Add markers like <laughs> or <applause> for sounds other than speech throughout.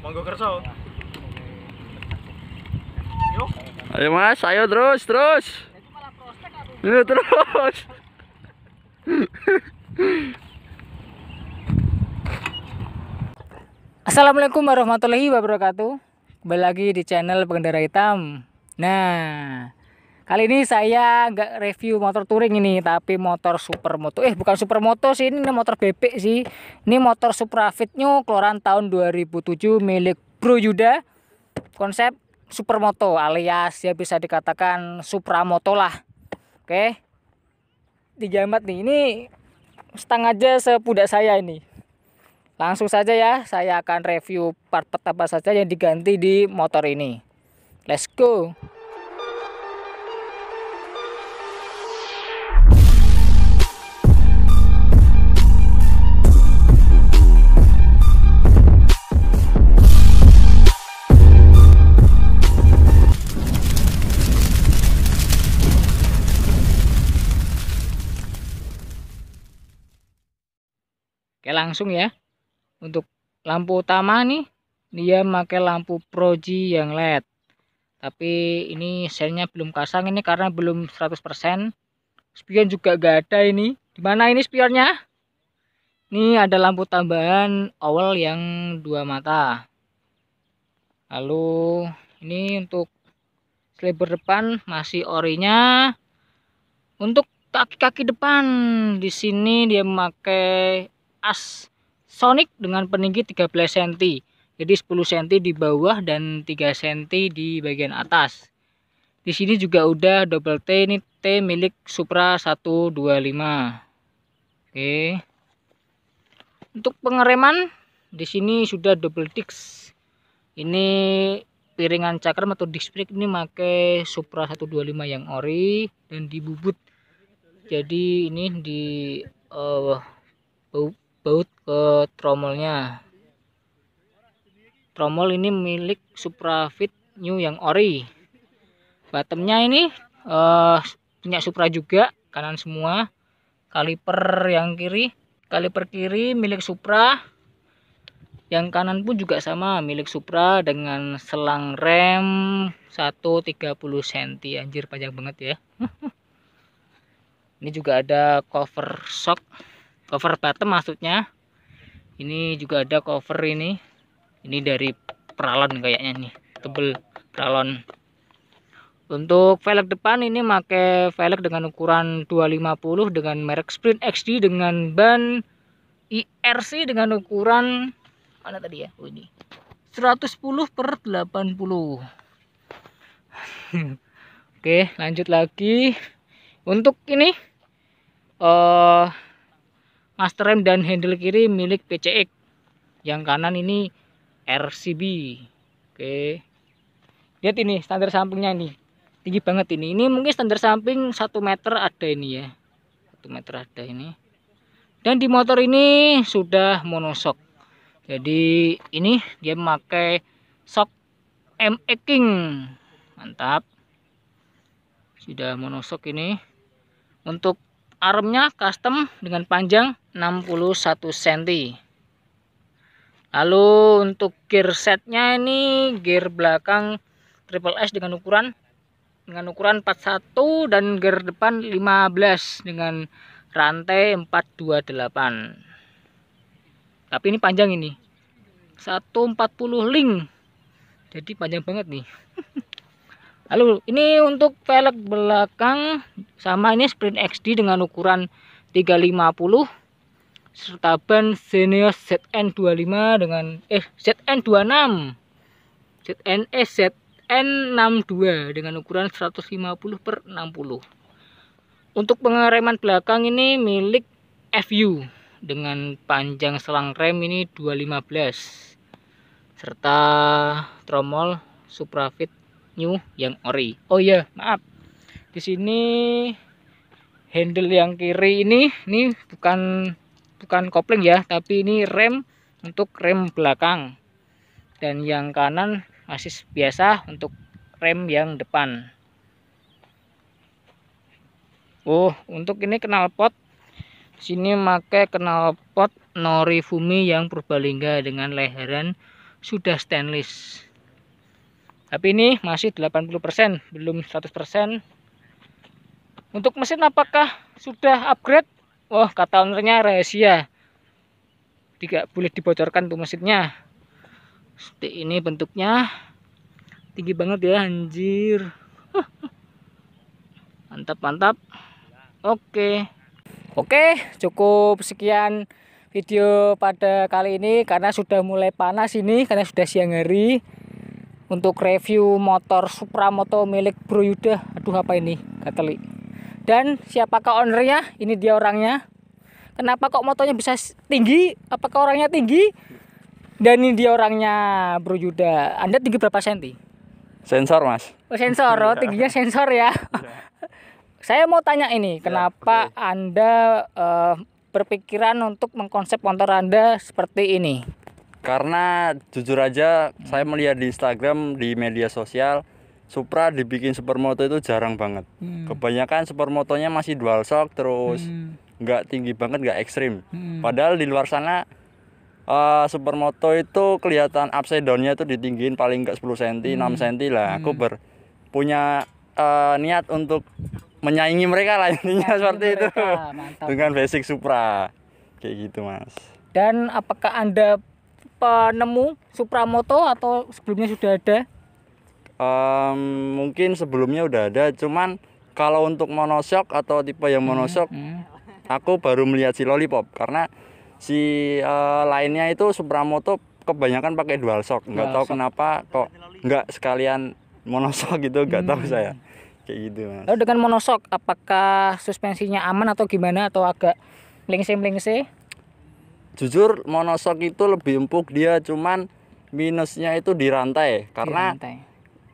Monggo kerso. Yuk. Ayo Mas, ayo terus, terus. Ayo terus. Assalamualaikum warahmatullahi wabarakatuh. Kembali lagi di channel pengendara hitam. Nah, Kali ini saya nggak review motor touring ini, tapi motor supermoto. Eh, bukan supermoto sih, ini motor bebek sih. Ini motor Supra Fit New keluaran tahun 2007 milik Bro Yuda. Konsep supermoto alias ya bisa dikatakan supramoto lah. Oke. Dijamat nih, ini setengah aja sepudak saya ini. Langsung saja ya, saya akan review part-part apa saja yang diganti di motor ini. Let's go! langsung ya untuk lampu utama nih dia pakai lampu proji yang led tapi ini selnya belum kasang ini karena belum 100% spion juga gak ada ini dimana ini spionnya ini ada lampu tambahan awal yang dua mata lalu ini untuk selebar depan masih orinya untuk kaki-kaki depan di sini dia memakai as sonic dengan peninggi 13 cm. Jadi 10 cm di bawah dan 3 cm di bagian atas. Di sini juga udah double T ini T milik Supra 125. Oke. Untuk pengereman di sini sudah double disc. Ini piringan cakram atau disc brake ini pakai Supra 125 yang ori dan dibubut. Jadi ini di uh, baut ke tromolnya tromol ini milik Supra Fit New yang ori bottomnya ini uh, punya Supra juga kanan semua kaliper yang kiri kaliper kiri milik Supra yang kanan pun juga sama milik Supra dengan selang rem 130 cm anjir panjang banget ya <laughs> ini juga ada cover shock cover bottom maksudnya ini juga ada cover ini ini dari peralon kayaknya nih tebel peralon untuk velg depan ini pakai velg dengan ukuran 250 dengan merek Sprint XD dengan ban IRC dengan ukuran mana tadi ya? Oh ini. 110 per 80. <laughs> Oke, lanjut lagi. Untuk ini eh uh, master rem dan handle kiri milik PCX yang kanan ini RCB oke lihat ini standar sampingnya ini tinggi banget ini ini mungkin standar samping 1 meter ada ini ya 1 meter ada ini dan di motor ini sudah monosok jadi ini dia memakai sok ME King mantap sudah monosok ini untuk armnya custom dengan panjang 61 cm lalu untuk gear setnya ini gear belakang triple S dengan ukuran dengan ukuran 41 dan gear depan 15 dengan rantai 428 tapi ini panjang ini 140 link jadi panjang banget nih <laughs> Lalu ini untuk velg belakang sama ini Sprint XD dengan ukuran 350 serta ban Zenios ZN25 dengan eh ZN26 ZN eh ZN62 dengan ukuran 150 per 60 untuk pengereman belakang ini milik FU dengan panjang selang rem ini 215 serta tromol suprafit new yang ori oh iya maaf di sini handle yang kiri ini ini bukan bukan kopling ya tapi ini rem untuk rem belakang dan yang kanan masih biasa untuk rem yang depan Oh, untuk ini knalpot sini pakai knalpot Norifumi yang Purbalingga dengan leheran sudah stainless tapi ini masih 80% belum 100% untuk mesin apakah sudah upgrade wah oh, kata ownernya rahasia tidak boleh dibocorkan tuh mesinnya seperti ini bentuknya tinggi banget ya anjir <laughs> mantap mantap oke oke cukup sekian video pada kali ini karena sudah mulai panas ini karena sudah siang hari untuk review motor Supra Moto milik Bro Yuda. Aduh apa ini? Gateli. Dan siapakah ownernya? Ini dia orangnya. Kenapa kok motonya bisa tinggi? Apakah orangnya tinggi? Dan ini dia orangnya Bro Yuda. Anda tinggi berapa senti? Sensor mas. Oh, sensor, oh, <laughs> iya. tingginya sensor ya. Iya. Saya mau tanya ini, iya, kenapa okay. Anda uh, berpikiran untuk mengkonsep motor Anda seperti ini? Karena jujur aja saya melihat di Instagram di media sosial Supra dibikin supermoto itu jarang banget. Hmm. Kebanyakan supermotonya masih dual shock terus hmm. nggak hmm. tinggi banget, nggak ekstrim. Hmm. Padahal di luar sana uh, supermoto itu kelihatan upside downnya itu ditinggiin paling nggak 10 cm, hmm. 6 cm lah. Hmm. Aku ber punya uh, niat untuk menyaingi mereka lah intinya <laughs> seperti mereka. itu Mantap. dengan basic Supra kayak gitu mas. Dan apakah anda penemu Supramoto atau sebelumnya sudah ada? Um, mungkin sebelumnya udah ada, cuman kalau untuk monoshock atau tipe yang monoshock, hmm, hmm. aku baru melihat si Lollipop karena si uh, lainnya itu Supramoto kebanyakan pakai dual shock, nggak tahu kenapa kok nggak sekalian monoshock gitu, nggak hmm. tahu hmm, saya hmm. kayak gitu mas. Lalu dengan monoshock, apakah suspensinya aman atau gimana atau agak melingse melingse jujur monosok itu lebih empuk dia cuman minusnya itu di rantai karena di rantai.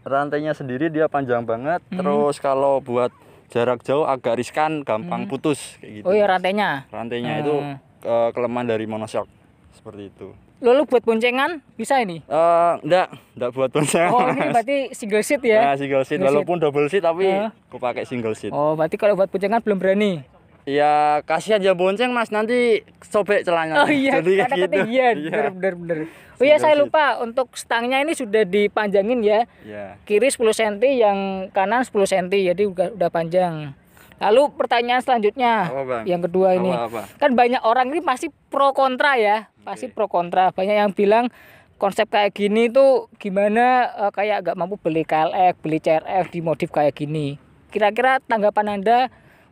rantainya sendiri dia panjang banget hmm. terus kalau buat jarak jauh agak riskan gampang hmm. putus kayak gitu. Oh iya rantainya. Rantainya hmm. itu ke eh, kelemahan dari monosok seperti itu. Lalu buat boncengan bisa ini? Eh uh, enggak, enggak buat boncengan. Oh, ini berarti single seat ya. Nah, single seat single walaupun seat. double seat tapi uh. aku pakai single seat. Oh, berarti kalau buat boncengan belum berani. Ya kasihan aja bonceng mas nanti sobek celananya. Oh iya, Jadi karena gitu. ketinggian. Iya. Bener, bener, bener. Oh iya saya lupa untuk stangnya ini sudah dipanjangin ya. Iya. Kiri 10 cm, yang kanan 10 cm. Jadi udah udah panjang. Lalu pertanyaan selanjutnya apa, yang kedua ini. Apa, apa? Kan banyak orang ini pasti pro kontra ya. Pasti pro kontra. Banyak yang bilang konsep kayak gini tuh gimana uh, kayak gak mampu beli KLX, beli CRF dimodif kayak gini. Kira-kira tanggapan Anda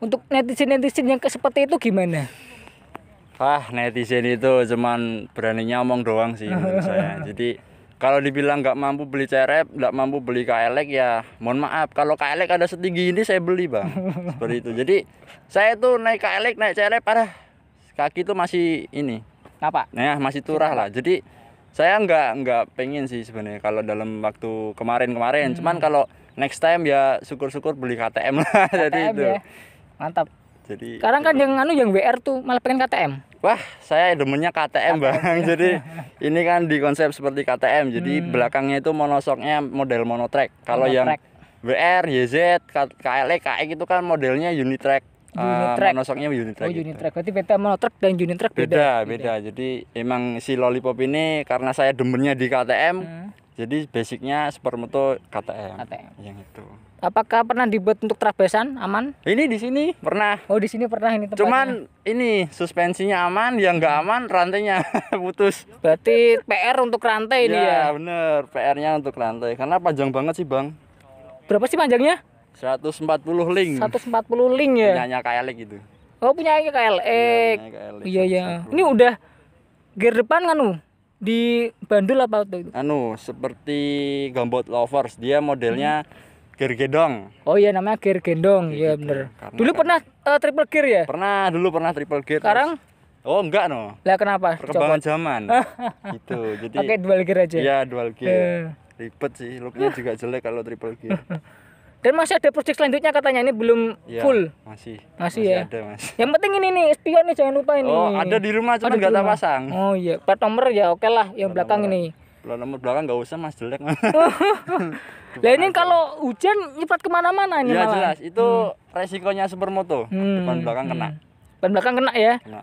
untuk netizen-netizen yang seperti itu gimana? Wah, netizen itu cuman berani nyomong doang sih menurut saya. <laughs> Jadi kalau dibilang nggak mampu beli cerep, nggak mampu beli KLX ya, mohon maaf. Kalau KLX ada setinggi ini saya beli bang, <laughs> seperti itu. Jadi saya tuh naik KLX, naik cerep, ada kaki tuh masih ini. Apa? Nah, ya, masih turah lah. Jadi saya nggak nggak pengen sih sebenarnya kalau dalam waktu kemarin-kemarin. Hmm. Cuman kalau next time ya syukur-syukur beli KTM lah. KTM <laughs> Jadi ya mantap jadi sekarang kan gitu. yang anu yang WR tuh malah pengen KTM wah saya demennya KTM, KTM bang ya. <laughs> jadi ini kan di konsep seperti KTM jadi hmm. belakangnya itu monosoknya model monotrack kalau yang WR YZ KLE KX e itu kan modelnya unitrack ah, Unitrack. Uh, monosoknya oh, Unitrack. Oh, unit Gitu. Berarti beda monotrack dan unit track Beda, beda. beda. Jadi emang si Lollipop ini karena saya demennya di KTM, hmm jadi basicnya supermoto moto KTM, KTM. yang itu. Apakah pernah dibuat untuk trabesan aman? Ini di sini pernah. Oh di sini pernah ini tempatnya. Cuman ini suspensinya aman, yang nggak aman rantainya <laughs> putus. Berarti PR untuk rantai ya, Ya bener, PR-nya untuk rantai. Karena panjang banget sih bang. Berapa sih panjangnya? 140 link. 140 link ya. Punyanya KLX gitu. Oh punya kayak lek. Iya, KLX. Iya iya. Ini udah gear depan kan, di bandul apa tuh itu? Anu, seperti Gambot Lovers. Dia modelnya hmm. gear gendong. Oh iya namanya gear gendong. Iya bener. Karena dulu kan- pernah uh, triple gear ya? Pernah, dulu pernah triple gear. Sekarang terus. Oh enggak no. Lah kenapa? Perkembangan Coba. zaman. <laughs> gitu. Jadi Pakai dual gear aja. Iya, dual gear. Uh. Ribet sih, looknya juga jelek kalau triple gear. <laughs> Dan masih ada proyek selanjutnya katanya ini belum ya, full. Masih. Masih, masih ya. Ada, mas. Yang penting ini nih spion nih jangan lupa ini. Oh, ada di rumah cuma enggak tak pasang. Oh iya, plat nomor ya oke okay lah yang plat belakang nomor. ini. Plat nomor belakang enggak usah Mas jelek. <laughs> <laughs> lah ini kalau hujan nyiprat kemana mana ini Ya malah. jelas, itu hmm. resikonya supermoto. Hmm. Depan belakang hmm. kena. Hmm. belakang kena ya. Kena.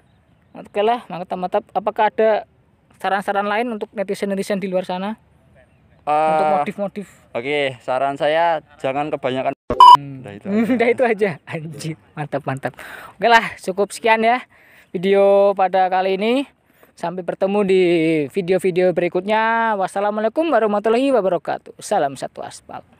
Oke lah, mantap mantap. Apakah ada saran-saran lain untuk netizen-netizen di luar sana? untuk eh, motif-motif oke saran saya jangan kebanyakan hmm. udah itu <laughs> aja, udah itu aja. anjir mantap mantap oke lah cukup sekian ya video pada kali ini sampai bertemu di video-video berikutnya wassalamualaikum warahmatullahi wabarakatuh salam satu aspal